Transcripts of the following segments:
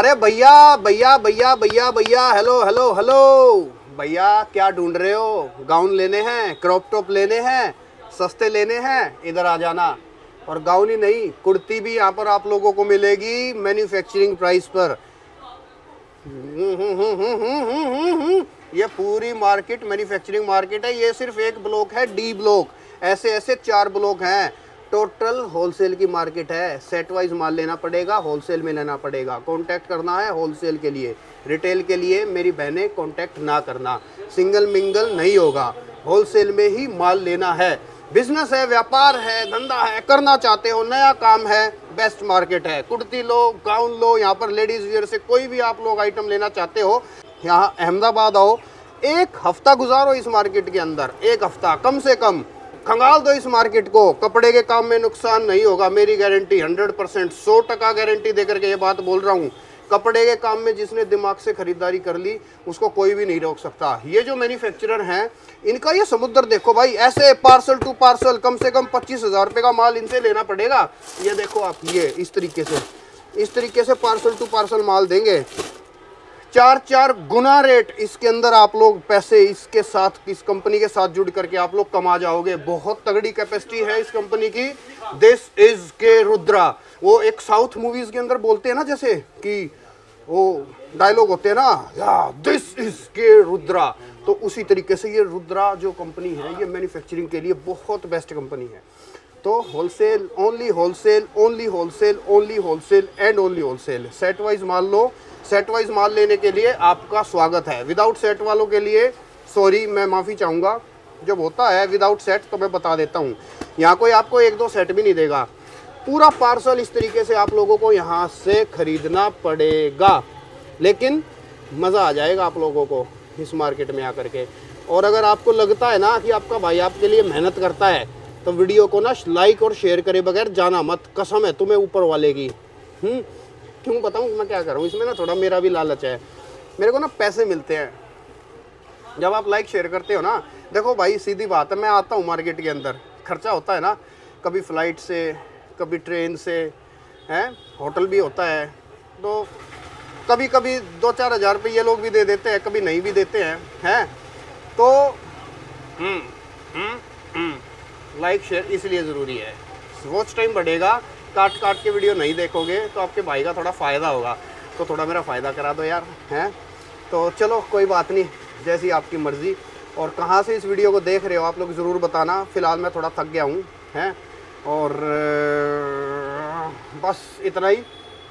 अरे भैया भैया भैया भैया भैया हेलो हेलो हेलो भैया क्या ढूंढ रहे हो गाउन लेने हैं क्रॉप टॉप लेने हैं सस्ते लेने हैं इधर आ जाना और गाउन ही नहीं कुर्ती भी यहाँ पर आप लोगों को मिलेगी मैन्युफैक्चरिंग प्राइस पर ये पूरी मार्केट मैन्युफैक्चरिंग मार्केट है ये सिर्फ एक ब्लॉक है डी ब्लॉक ऐसे ऐसे चार ब्लॉक हैं टोटल होलसेल की मार्केट है सेट वाइज माल लेना पड़ेगा होलसेल में लेना पड़ेगा कांटेक्ट करना है होलसेल के लिए रिटेल के लिए मेरी बहनें कांटेक्ट ना करना सिंगल मिंगल नहीं होगा होलसेल में ही माल लेना है बिजनेस है व्यापार है धंधा है करना चाहते हो नया काम है बेस्ट मार्केट है कुर्ती लो गाउन लो यहाँ पर लेडीज़ वियर से कोई भी आप लोग आइटम लेना चाहते हो यहाँ अहमदाबाद आओ एक हफ्ता गुजारो इस मार्केट के अंदर एक हफ्ता कम से कम खंगाल दो इस मार्केट को कपड़े के काम में नुकसान नहीं होगा मेरी गारंटी हंड्रेड परसेंट सौ टका गारंटी देकर के ये बात बोल रहा हूँ कपड़े के काम में जिसने दिमाग से खरीदारी कर ली उसको कोई भी नहीं रोक सकता ये जो मैन्युफैक्चरर हैं इनका ये समुद्र देखो भाई ऐसे पार्सल टू पार्सल कम से कम पच्चीस हज़ार रुपये का माल इनसे लेना पड़ेगा ये देखो आप ये इस तरीके से इस तरीके से पार्सल टू पार्सल माल देंगे चार चार गुना रेट इसके अंदर आप लोग पैसे इसके साथ इस कंपनी के साथ जुड़ करके आप लोग कमा जाओगे बहुत तगड़ी कैपेसिटी है इस कंपनी की दिस इज के रुद्रा वो एक साउथ मूवीज के अंदर बोलते हैं ना जैसे कि वो डायलॉग होते हैं ना या दिस इज के रुद्रा तो उसी तरीके से ये रुद्रा जो कंपनी है ये मैन्युफैक्चरिंग के लिए बहुत बेस्ट कंपनी है तो wholesale only wholesale only wholesale only wholesale and only wholesale set wise मान लो सेट वाइज माल लेने के लिए आपका स्वागत है विदाउट सेट वालों के लिए सॉरी मैं माफ़ी चाहूँगा जब होता है विदाउट सेट तो मैं बता देता हूँ यहाँ कोई आपको एक दो सेट भी नहीं देगा पूरा पार्सल इस तरीके से आप लोगों को यहाँ से ख़रीदना पड़ेगा लेकिन मज़ा आ जाएगा आप लोगों को इस मार्केट में आकर के और अगर आपको लगता है ना कि आपका भाई आपके लिए मेहनत करता है तो वीडियो को ना लाइक और शेयर करे बगैर जाना मत कसम है तुम्हें ऊपर वाले की हम्म? क्यों बताऊँ मैं क्या करूँ इसमें ना थोड़ा मेरा भी लालच है मेरे को ना पैसे मिलते हैं जब आप लाइक शेयर करते हो ना देखो भाई सीधी बात है मैं आता हूँ मार्केट के अंदर खर्चा होता है ना कभी फ़्लाइट से कभी ट्रेन से हैं होटल भी होता है तो कभी कभी दो चार हज़ार रुपये ये लोग भी दे देते हैं कभी नहीं भी देते हैं हैं तो लाइक हम्म, शेयर हम्म, हम्म, इसलिए ज़रूरी है वॉच टाइम बढ़ेगा काट काट के वीडियो नहीं देखोगे तो आपके भाई का थोड़ा फ़ायदा होगा तो थोड़ा मेरा फ़ायदा करा दो यार हैं तो चलो कोई बात नहीं जैसी आपकी मर्ज़ी और कहाँ से इस वीडियो को देख रहे हो आप लोग ज़रूर बताना फ़िलहाल मैं थोड़ा थक गया हूँ हैं और बस इतना ही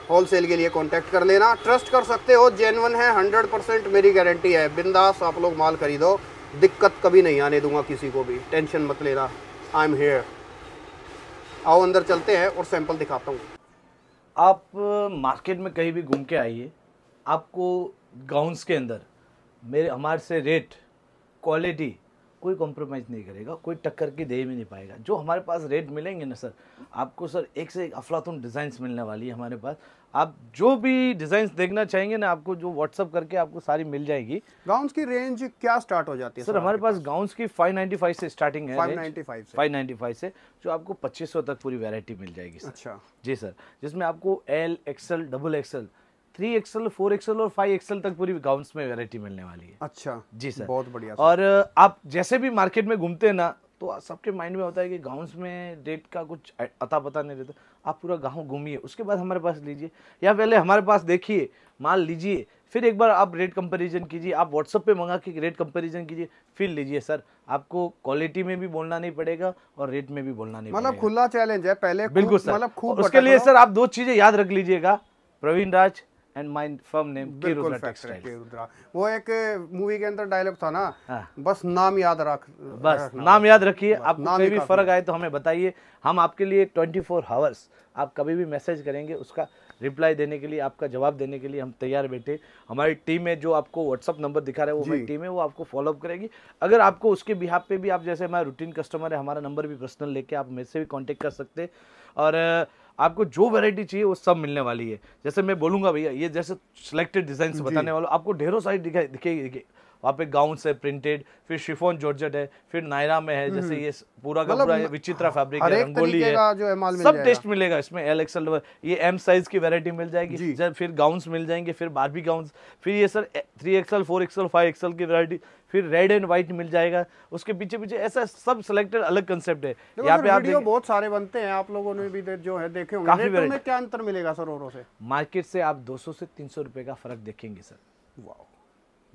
होल सेल के लिए कांटेक्ट कर लेना ट्रस्ट कर सकते हो जेनवन है हंड्रेड परसेंट मेरी गारंटी है बिंदास आप लोग माल खरीदो दिक्कत कभी नहीं आने दूंगा किसी को भी टेंशन मत लेना आई एम हेयर आओ अंदर चलते हैं और सैंपल दिखाता हूँ आप मार्केट में कहीं भी घूम के आइए आपको गाउन्स के अंदर मेरे हमारे से रेट क्वालिटी कोई कॉम्प्रोमाइज़ नहीं करेगा कोई टक्कर की दे भी नहीं पाएगा जो हमारे पास रेट मिलेंगे ना सर आपको सर एक से एक अफलातून डिज़ाइंस मिलने वाली है हमारे पास आप जो भी डिज़ाइंस देखना चाहेंगे ना आपको जो व्हाट्सअप करके आपको सारी मिल जाएगी गाउन्स की रेंज क्या स्टार्ट हो जाती है सर, सर हमारे पास गाउन्स की 595 से स्टार्टिंग है 595 से 595 से जो आपको 2500 तक पूरी वैरायटी मिल जाएगी सर अच्छा जी सर जिसमें आपको L XL double XL three XL four XL और फाइव एक्सएल तक पूरी गाउन्स में वेरायटी मिलने वाली है अच्छा जी सर बहुत बढ़िया और आप जैसे भी मार्केट में घूमते हैं ना तो सबके माइंड में होता है कि गाउन्स में रेट का कुछ अता पता नहीं रहता आप पूरा गाँव घूमिए उसके बाद हमारे पास लीजिए या पहले हमारे पास देखिए माल लीजिए फिर एक बार आप रेट कंपैरिजन कीजिए आप व्हाट्सअप पे मंगा के रेट कंपैरिजन कीजिए फिर लीजिए सर आपको क्वालिटी में भी बोलना नहीं पड़ेगा और रेट में भी बोलना नहीं मतलब खुला चैलेंज है पहले बिल्कुल सर मतलब उसके लिए सर आप दो चीज़ें याद रख लीजिएगा Praveen Raj and my firm name वो एक मूवी के अंदर डायलॉग था ना हाँ। बस नाम याद रख बस नाम याद रखिए आप कभी भी फर्क आए तो हमें बताइए हम आपके लिए 24 फोर हावर्स आप कभी भी मैसेज करेंगे उसका रिप्लाई देने के लिए आपका जवाब देने के लिए हम तैयार बैठे हमारी टीम है जो आपको व्हाट्सअप नंबर दिखा रहा है वो हमारी टीम है वो आपको फॉलोअप करेगी अगर आपको उसके बिहाफ पे भी आप जैसे हमारा रूटीन कस्टमर है हमारा नंबर भी पर्सनल लेके आप मेरे से भी कॉन्टेक्ट कर सकते हैं और आपको जो वैरायटी चाहिए वो सब मिलने वाली है जैसे मैं बोलूंगा भैया ये जैसे सिलेक्टेड डिजाइन बताने वालों आपको ढेरों सारी दिखाई दिखेगी वहाँ पे गाउन से प्रिंटेड फिर शिफोन जॉर्जेट है फिर नायरा में है जैसे हम्म। ये पूरा का मतलब पूरा विचित्रा फैब्रिक है रंगोली है जो सब टेस्ट मिलेगा इसमें एल एक्सएल ये एम साइज की वेरायटी मिल जाएगी फिर गाउन्स मिल जाएंगे फिर बारबी गाउन्स फिर ये sir three XL four XL five XL की वेरायटी फिर रेड एंड व्हाइट मिल जाएगा उसके पीछे पीछे ऐसा सब सिलेक्टेड अलग कंसेप्ट है यहाँ पे आप बहुत सारे बनते हैं आप लोगों ने भी जो है देखे होंगे में क्या अंतर मिलेगा सर और से मार्केट से आप 200 से 300 रुपए का फर्क देखेंगे सर वाह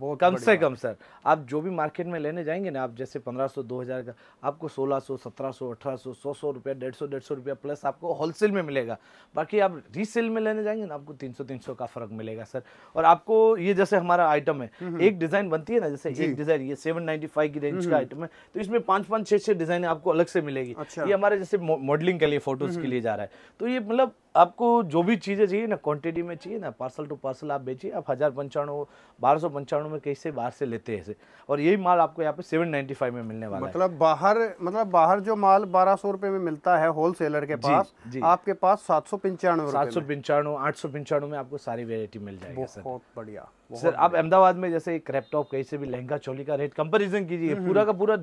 बहुत कम से कम सर आप जो भी मार्केट में लेने जाएंगे ना आप जैसे पंद्रह सौ दो हजार का आपको सौ सत्रह सौ अठारह सौ सौ सौ रुपया डेढ़ सौ डेढ़ सौ रुपया प्लस आपको होलसेल में मिलेगा बाकी आप रीसेल में लेने जाएंगे ना आपको तीन सौ तीन सौ का फर्क मिलेगा सर और आपको ये जैसे हमारा आइटम है हम्म, हम्म। एक डिज़ाइन बनती है ना जैसे एक डिज़ाइन ये सेवन की रेंज हम्म, का आइटम है तो इसमें पाँच पाँच छः छः डिज़ाइन आपको अलग से मिलेगी अच्छा। ये हमारे जैसे मॉडलिंग के लिए फोटोज़ के लिए जा रहा है तो ये मतलब आपको जो भी चीज़ें चाहिए ना क्वांटिटी में चाहिए ना पार्सल टू पार्सल आप बेचिए आप हज़ार पंचानवे बारह सौ पंचानवे में कैसे बाहर से लेते हैं और यही माल आपको यहाँ पे सेवन नाइन्टी फाइव में मिलने वाला मतलब है। बाहर मतलब बाहर जो माल बारह सौ रुपये में मिलता है होल सेलर के पास जी, आपके पास सात सौ पंचानवे सात सौ पंचानवे आठ सौ पंचानवे में आपको सारी वेरायटी मिल जाएगी बहुत बढ़िया सर आप अहमदाबाद में जैसे क्रैपटॉप कहीं से भी लहंगा चोली का रेट कंपेरिजन कीजिए हम्म, हम्म। पूरा का पूरा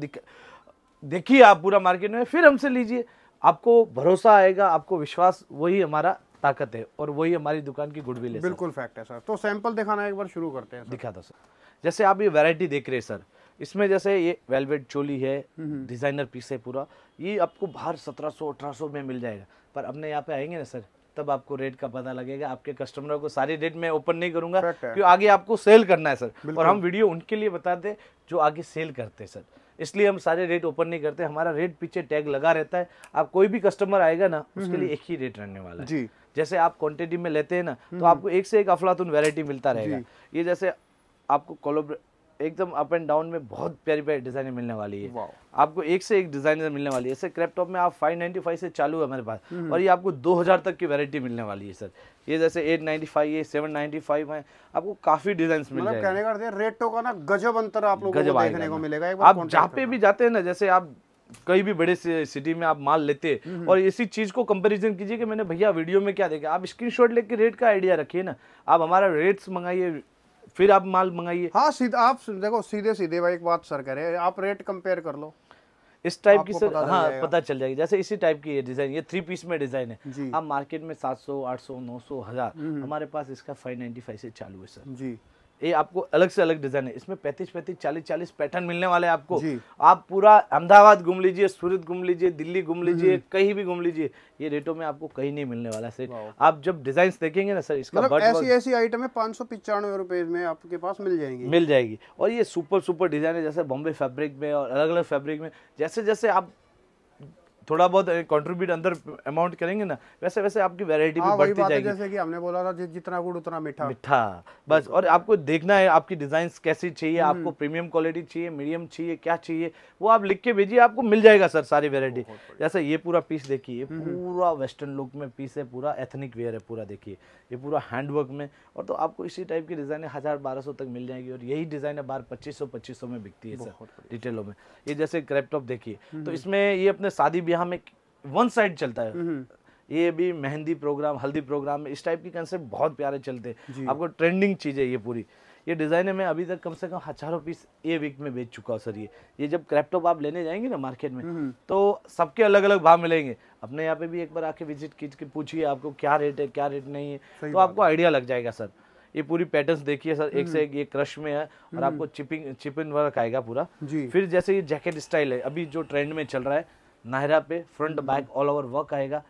देखिए आप पूरा मार्केट में फिर हमसे लीजिए आपको भरोसा आएगा आपको विश्वास वही हमारा ताकत है और वही हमारी दुकान की गुडविल है बिल्कुल फैक्ट है सर तो सैंपल दिखाना एक बार शुरू करते हैं दिखा दो सर जैसे आप ये वैरायटी देख रहे हैं सर इसमें जैसे ये वेलवेट चोली है हम्म, हम्म। डिजाइनर पीस है पूरा ये आपको बाहर सत्रह सौ अठारह सौ में मिल जाएगा पर अपने यहाँ पे आएंगे ना सर तब आपको रेट का पता लगेगा आपके कस्टमरों को सारी रेट में ओपन नहीं करूंगा क्योंकि आगे आपको सेल करना है सर और हम वीडियो उनके लिए बताते जो आगे सेल करते हैं सर इसलिए हम सारे रेट ओपन नहीं करते हमारा रेट पीछे टैग लगा रहता है आप कोई भी कस्टमर आएगा ना उसके लिए हम्म। एक ही रेट रहने वाला है जी जैसे आप क्वांटिटी में लेते हैं ना तो हम्म। आपको एक से एक अफलातून वेरायटी मिलता रहेगा ये जैसे आपको कोलोब्रे एकदम अप एंड डाउन में बहुत प्यारी प्यारी डिजाइन मिलने वाली है आपको एक से एक डिजाइन मिलने वाली है सर क्रैप में आप 595 से चालू है हमारे पास हम्म। और ये आपको 2000 तक की वैरायटी मिलने वाली है सर ये जैसे 895 ये 795 है आपको काफ़ी डिज़ाइन मिल मतलब रेटो का ना गजब अंतर आप लोग को मिलेगा आप जहाँ पे भी जाते हैं ना जैसे आप कहीं भी बड़े सिटी में आप माल लेते हम्म। और इसी चीज को कंपैरिजन कीजिए कि मैंने भैया वीडियो में क्या देखा आप स्क्रीनशॉट लेके रेट का आइडिया रखिए ना आप हमारा रेट्स मंगाइए फिर आप माल मंगाइए हाँ सीधा आप देखो सीधे सीधे भाई एक बात सर करे आप रेट कंपेयर कर लो इस टाइप की सर पता हाँ पता चल जाएगी जैसे इसी टाइप की ये डिजाइन ये थ्री पीस में डिजाइन है आप मार्केट में सात सौ आठ सौ नौ सौ हजार हम्म। हमारे पास इसका फाइव फाइव से चालू है सर जी ये आपको अलग से अलग डिजाइन है इसमें पैंतीस पैंतीस चालीस चालीस पैटर्न मिलने वाले हैं आपको आप पूरा अहमदाबाद घूम लीजिए सूरत घूम लीजिए दिल्ली घूम हम्म। लीजिए कहीं भी घूम लीजिए ये रेटों में आपको कहीं नहीं मिलने वाला सर आप जब डिजाइन देखेंगे ना सर इसका मतलब ऐसी ऐसी आइटम है पाँच सौ पिचानवे रुपए में आपके पास मिल जाएगी मिल जाएगी और ये सुपर सुपर डिजाइन है जैसे बॉम्बे फैब्रिक में और अलग अलग फैब्रिक में जैसे जैसे आप थोड़ा बहुत कंट्रीब्यूट अंदर अमाउंट करेंगे ना वैसे वैसे आपकी वैरायटी भी हाँ, बढ़ती जाएगी जैसे कि हमने बोला था जितना गुड़ उतना मीठा मीठा बस और आपको देखना है आपकी डिजाइन कैसी चाहिए हम्म। आपको प्रीमियम क्वालिटी चाहिए मीडियम चाहिए क्या चाहिए वो आप लिख के भेजिए आपको मिल जाएगा सर सारी वेरायटी जैसे ये पूरा पीस देखिए हम्म, हम्म। पूरा वेस्टर्न लुक में पीस है पूरा एथनिक वेयर है पूरा देखिए ये पूरा हैंडवर्क में और तो आपको इसी टाइप की डिज़ाइन हज़ार बारह तक मिल जाएगी और यही डिज़ाइन है बार पच्चीस सौ में बिकती है सर डिटेलों में ये जैसे क्रैप देखिए तो इसमें ये अपने शादी यहाँ में वन साइड चलता है हम्म, हम्म। ये भी मेहंदी प्रोग्राम हल्दी प्रोग्राम इस टाइप की कंसेप्ट बहुत प्यारे चलते हैं आपको ट्रेंडिंग चीज़ है ये पूरी ये डिज़ाइन है मैं अभी तक कम से कम हजारों पीस ये वीक में बेच चुका हूँ सर ये ये जब क्रैपटॉप आप लेने जाएंगे ना मार्केट में हम्म, तो सबके अलग अलग भाव मिलेंगे अपने यहाँ पे भी एक बार आके विजिट की पूछिए आपको क्या रेट है क्या रेट नहीं है तो आपको आइडिया लग जाएगा सर ये पूरी पैटर्न देखिए सर एक से एक ये क्रश में है और आपको चिपिंग चिपिन वर्क आएगा पूरा फिर जैसे ये जैकेट स्टाइल है अभी जो ट्रेंड में चल रहा है नायरा पे front back all over work आएगा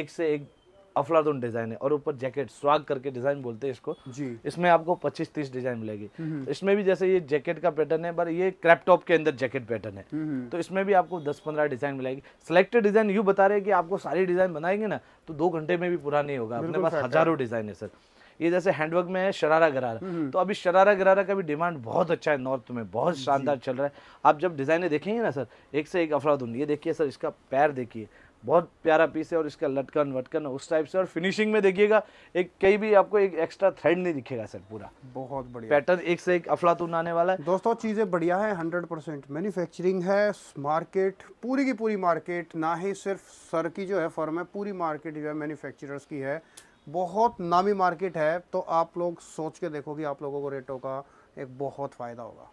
एक से एक अफलादून डिजाइन है और ऊपर जैकेट स्वाग करके डिजाइन बोलते हैं इसको जी इसमें आपको 25-30 डिजाइन मिलेगी हम्म। इसमें भी जैसे ये जैकेट का पैटर्न है पर ये क्रैप टॉप के अंदर जैकेट पैटर्न है हम्म। तो इसमें भी आपको 10-15 डिजाइन मिलेगी सिलेक्टेड डिजाइन यू बता रहे हैं कि आपको सारी डिजाइन बनाएंगे ना तो दो घंटे में भी पूरा नहीं होगा अपने पास हजारों डिजाइन है सर ये जैसे हैंडवर्क में है शरारा गरारा हम्म, हम्म। तो अभी शरारा गरारा का भी डिमांड बहुत अच्छा है नॉर्थ में बहुत शानदार चल रहा है आप जब डिज़ाइने देखेंगे ना सर एक से एक अफराधुन ये देखिए सर इसका पैर देखिए बहुत प्यारा पीस है और इसका लटकन वटकन उस टाइप से और फिनिशिंग में देखिएगा एक कहीं भी आपको एक एक्स्ट्रा थ्रेड नहीं दिखेगा सर पूरा बहुत बढ़िया पैटर्न एक से एक अफलातून आने वाला है दोस्तों चीज़ें बढ़िया है हंड्रेड परसेंट मैन्युफैक्चरिंग है मार्केट पूरी की पूरी मार्केट ना ही सिर्फ सर की जो है फर्म है पूरी मार्केट जो है मैन्युफैक्चरर्स की है बहुत नामी मार्केट है तो आप लोग सोच के देखो कि आप लोगों को रेटों का एक बहुत फ़ायदा होगा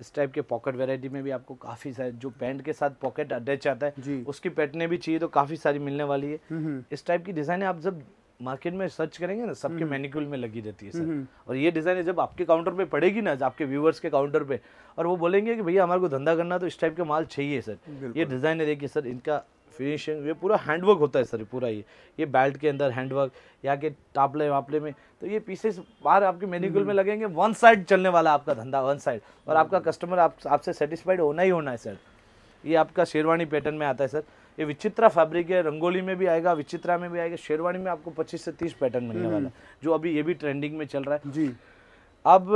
इस टाइप के पॉकेट वैरायटी में भी आपको काफ़ी सारे जो पैंट के साथ पॉकेट अटैच आता है जी उसकी पैटर्ने भी चाहिए तो काफ़ी सारी मिलने वाली है हम्म, हम्म। इस टाइप की डिज़ाइन आप जब मार्केट में सर्च करेंगे ना सबके हम्म, मैनिक्यूल में लगी रहती है सर और ये डिज़ाइन जब आपके काउंटर पे पड़ेगी ना आपके व्यूवर्स के काउंटर पे और वो बोलेंगे कि भैया हमारे को धंधा करना तो इस टाइप के माल चाहिए सर ये डिज़ाइन देखिए सर इनका फिनिशिंग ये पूरा हैंडवर्क होता है सर पूरा ये ये बेल्ट के अंदर हैंडवर्क या के टापले वापले में तो ये पीसेस बाहर आपके मेडिकल में हम्म। लगेंगे वन साइड चलने वाला आपका धंधा वन साइड और आपका कस्टमर हम्म। आप आपसे सेटिस्फाइड होना ही होना है सर ये आपका शेरवानी पैटर्न में आता है सर ये विचित्रा फैब्रिक है रंगोली में भी आएगा विचित्रा में भी आएगा शेरवानी में आपको पच्चीस से तीस पैटर्न मिलने हम्म। वाला जो अभी ये भी ट्रेंडिंग में चल रहा है जी अब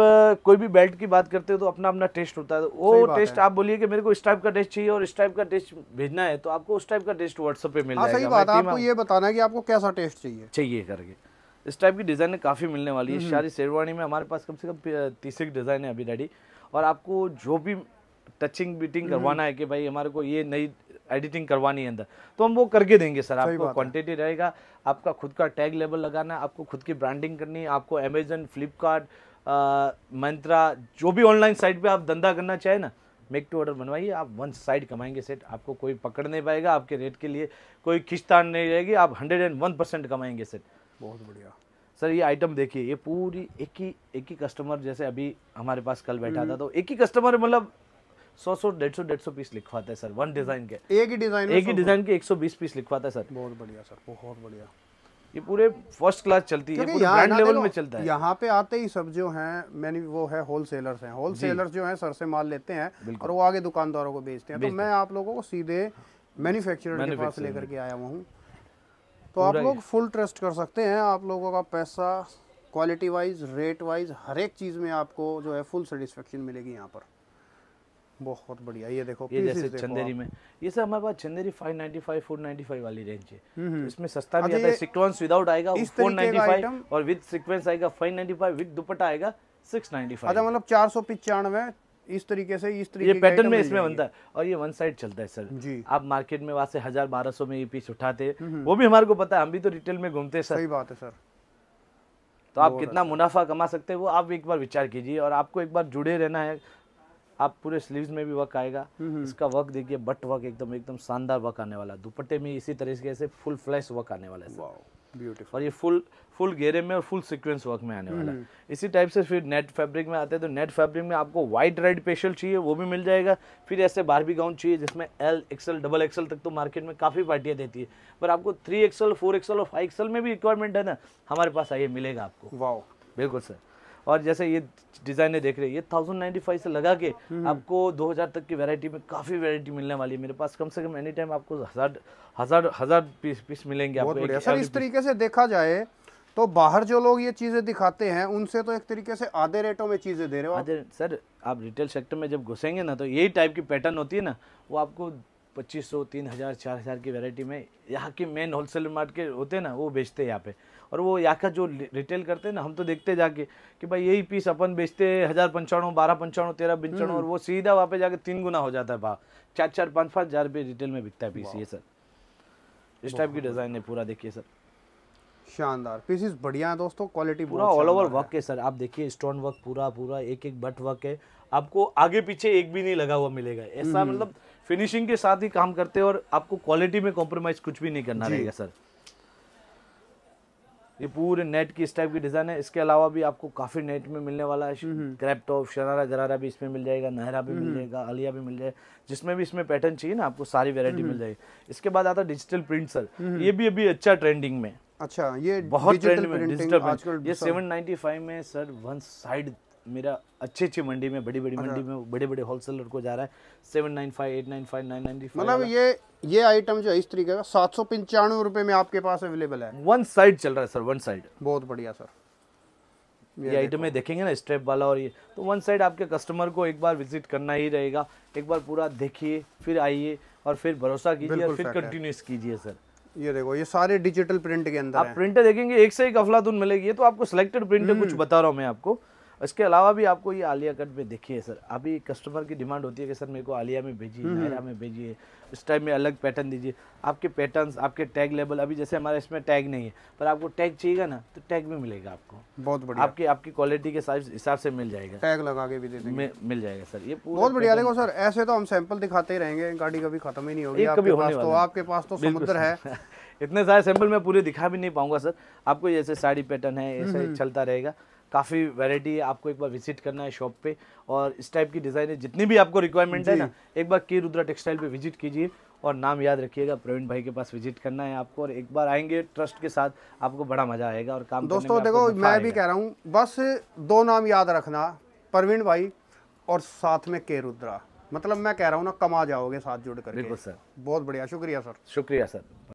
कोई भी बेल्ट की बात करते हो तो अपना अपना टेस्ट होता है वो टेस्ट आप बोलिए कि मेरे को इस टाइप का टेस्ट चाहिए और इस टाइप का टेस्ट भेजना है तो आपको उस टाइप का टेस्ट व्हाट्सअप पे मिल हाँ, जाएगा सही बात आपको ये बताना है कि आपको कैसा टेस्ट चाहिए चाहिए करके इस टाइप की डिज़ाइन काफ़ी मिलने वाली है हम्म। शारी शेरवानी में हमारे पास कम से कम तीस एक डिज़ाइन है अभी रेडी और आपको जो भी टचिंग बीटिंग हम्म। करवाना है कि भाई हमारे को ये नई एडिटिंग करवानी है अंदर तो हम वो करके देंगे सर आपको क्वांटिटी रहेगा आपका खुद का टैग लेबल लगाना आपको खुद की ब्रांडिंग करनी है आपको अमेजन फ्लिपकार्ट मंत्रा जो भी ऑनलाइन साइट पे आप धंधा करना चाहें ना मेक टू ऑर्डर बनवाइए आप वन साइड कमाएंगे सेट आपको कोई पकड़ नहीं पाएगा आपके रेट के लिए कोई खिंचतान नहीं रहेगी आप हंड्रेड एंड वन परसेंट कमाएंगे सेट बहुत बढ़िया सर ये आइटम देखिए ये पूरी एक ही एक ही कस्टमर जैसे अभी हमारे पास कल बैठा था हम्म। तो एक ही कस्टमर मतलब सौ सौ डेढ़ सौ डेढ़ सौ पीस लिखवाता है सर वन डिजाइन के एक ही डिजाइन एक ही डिजाइन के एक सौ बीस पीस लिखवाता है सर बहुत बढ़िया सर बहुत बढ़िया ये पूरे फर्स्ट क्लास चलती है पूरे ब्रांड लेवल में चलता है यहाँ पे आते ही सब जो हैं मैंने वो है होल हैं होल जो हैं सर से माल लेते हैं और वो आगे दुकानदारों को बेचते हैं तो मैं आप लोगों को सीधे मैन्युफैक्चरर के पास लेकर के आया हुआ हूँ तो आप लोग फुल ट्रस्ट कर सकते हैं आप लोगों का पैसा क्वालिटी वाइज रेट वाइज हर एक चीज़ में आपको जो है फुल सेटिस्फेक्शन मिलेगी यहाँ पर बहुत बढ़िया ये देखो ये जैसे चंदेरी में ये सर हमारे पास चंदेरी 595 495 वाली रेंज है हम्म, हम्म। तो इसमें सस्ता भी अच्छा, आता है सिक्वेंस विदाउट आएगा 495 और विद सिक्वेंस आएगा 595 विद दुपट्टा आएगा 695 अच्छा मतलब चार सौ पिचानवे इस तरीके से इस तरीके ये पैटर्न में इसमें बनता है और ये वन साइड चलता है सर जी आप मार्केट में वहां से हजार बारह सौ में ये पीस उठाते हम्म, वो भी हमारे को पता है हम भी तो रिटेल में घूमते हैं सर सही बात है सर तो आप कितना अच्छा। मुनाफा कमा सकते हैं वो आप एक बार विचार कीजिए और आपको एक बार जुड़े रहना है आप पूरे स्लीव्स में भी वर्क आएगा हम्म, हम्म। इसका वर्क देखिए बट वर्क एकदम एकदम शानदार वर्क आने वाला दुपट्टे में इसी तरीके से फुल फ्लैश वर्क आने वाला है ब्यूटीफुल और ये फुल फुल घेरे में और फुल सीक्वेंस वर्क में आने वाला है हम्म, इसी टाइप से फिर नेट फैब्रिक में आते हैं तो नेट फैब्रिक में आपको व्हाइट रेड पेशल चाहिए वो भी मिल जाएगा फिर ऐसे बारबी गाउन चाहिए जिसमें एल एक्सएल डबल एक्सएल तक तो मार्केट में काफ़ी पार्टियाँ देती है पर आपको थ्री एक्सएल फोर एक्सएल और फाइव एक्सएल में भी रिक्वायरमेंट है ना हमारे पास आइए मिलेगा आपको वाह बिल्कुल सर और जैसे ये डिजाइने देख रही है ये थाउजेंड नाइन्टी फाइव से लगा के हम्म। आपको दो हज़ार तक की वैरायटी में काफ़ी वैरायटी मिलने वाली है मेरे पास कम से कम एनी टाइम आपको हज़ार हज़ार हज़ार पीस पीस मिलेंगे आपको सर इस तरीके से देखा जाए तो बाहर जो लोग ये चीज़ें दिखाते हैं उनसे तो एक तरीके से आधे रेटों में चीज़ें दे रहे हो आधे सर आप रिटेल सेक्टर में जब घुसेंगे ना तो यही टाइप की पैटर्न होती है ना वो आपको पच्चीस सौ तीन हज़ार चार हज़ार की वैरायटी में यहाँ की मेन होलसेल मार्केट होते हैं ना वो बेचते हैं यहाँ पे और वो यहाँ जो रिटेल करते हैं ना हम तो देखते जाके कि भाई यही पीस अपन बेचते हैं हज़ार पंचाणु बारह पंचाणु तेरह पंचाणु और हम्म। वो सीधा वहाँ पे जाके तीन गुना हो जाता है भाव चार चार पाँच पाँच हज़ार रुपये रिटेल में बिकता है पीस ये सर इस टाइप की डिज़ाइन है पूरा देखिए सर शानदार पीसिस बढ़िया है दोस्तों क्वालिटी पूरा ऑल ओवर वर्क है सर आप देखिए स्टोन वर्क पूरा पूरा एक एक बट वर्क है आपको आगे पीछे एक भी नहीं लगा हुआ मिलेगा ऐसा हम्म। मतलब फिनिशिंग के साथ ही काम करते हैं और आपको क्वालिटी में कॉम्प्रोमाइज कुछ भी नहीं करना रहेगा सर ये पूरे नेट की इस टाइप की डिज़ाइन है इसके अलावा भी आपको काफ़ी नेट में मिलने वाला है क्रैप टॉप शरारा गरारा भी इसमें मिल जाएगा नहरा हम्म, हम्म। भी मिल जाएगा अलिया भी मिल जाएगा जिसमें भी इसमें पैटर्न चाहिए ना आपको सारी वेरायटी हम्म, मिल जाएगी इसके बाद आता है डिजिटल प्रिंट सर ये भी अभी अच्छा ट्रेंडिंग में अच्छा ये बहुत ट्रेंड में डिजिटल ये सेवन नाइनटी फाइव में सर वन साइड मेरा अच्छे अच्छे मंडी में बड़ी बड़ी मंडी में बड़े बड़े होलसेलर को जा रहा है seven nine five eight nine five nine nine मतलब ये ये आइटम जो है इस तरीके का सात सौ पंचानवे रुपये में आपके पास अवेलेबल है वन साइड चल रहा है सर वन साइड बहुत बढ़िया सर ये आइटम में देखेंगे ना स्ट्रेप वाला और ये तो वन साइड आपके कस्टमर को एक बार विजिट करना ही रहेगा एक बार पूरा देखिए फिर आइए और फिर भरोसा कीजिए और फिर कंटिन्यूस कीजिए सर ये देखो ये सारे डिजिटल प्रिंट के अंदर आप प्रिंटर देखेंगे एक से एक अफलातून मिलेगी तो आपको सिलेक्टेड हम्म। प्रिंटर कुछ बता रहा हूँ मैं आपको इसके अलावा भी आपको ये आलिया कट में देखिए सर अभी कस्टमर की डिमांड होती है कि सर मेरे को आलिया में भेजिए हम्म, हम्म। नायरा में भेजिए इस टाइम में अलग पैटर्न दीजिए आपके पैटर्न्स आपके टैग लेबल अभी जैसे हमारे इसमें टैग नहीं है पर आपको टैग चाहिएगा ना तो टैग भी मिलेगा आपको बहुत बढ़िया आपकी आपकी क्वालिटी के हिसाब से मिल जाएगा टैग लगा के भी दे देंगे मिल जाएगा सर ये बहुत बढ़िया देखो सर ऐसे तो हम सैंपल दिखाते ही रहेंगे गाड़ी कभी खत्म ही नहीं होगी कभी होने तो आपके पास तो समुद्र है इतने सारे सैंपल मैं पूरे दिखा भी नहीं पाऊंगा सर आपको जैसे साड़ी पैटर्न है ऐसे हम्म, चलता रहेगा काफ़ी वैरायटी है आपको एक बार विजिट करना है शॉप पे और इस टाइप की डिज़ाइन है जितनी भी आपको रिक्वायरमेंट है ना एक बार के रुद्रा टेक्सटाइल पे विजिट कीजिए और नाम याद रखिएगा प्रवीण भाई के पास विजिट करना है आपको और एक बार आएंगे ट्रस्ट के साथ आपको बड़ा मजा आएगा और काम दोस्तों देखो मैं भी कह रहा हूँ बस दो नाम याद रखना प्रवीण भाई और साथ में के रुद्रा मतलब मैं कह रहा हूँ ना कमा जाओगे साथ जुड़ कर बिल्कुल सर बहुत बढ़िया शुक्रिया सर शुक्रिया सर